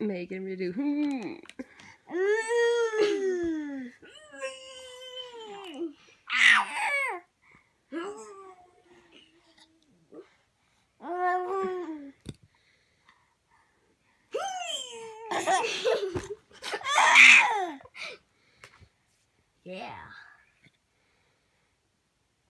Megan, we do. Hmm. Mm. yeah.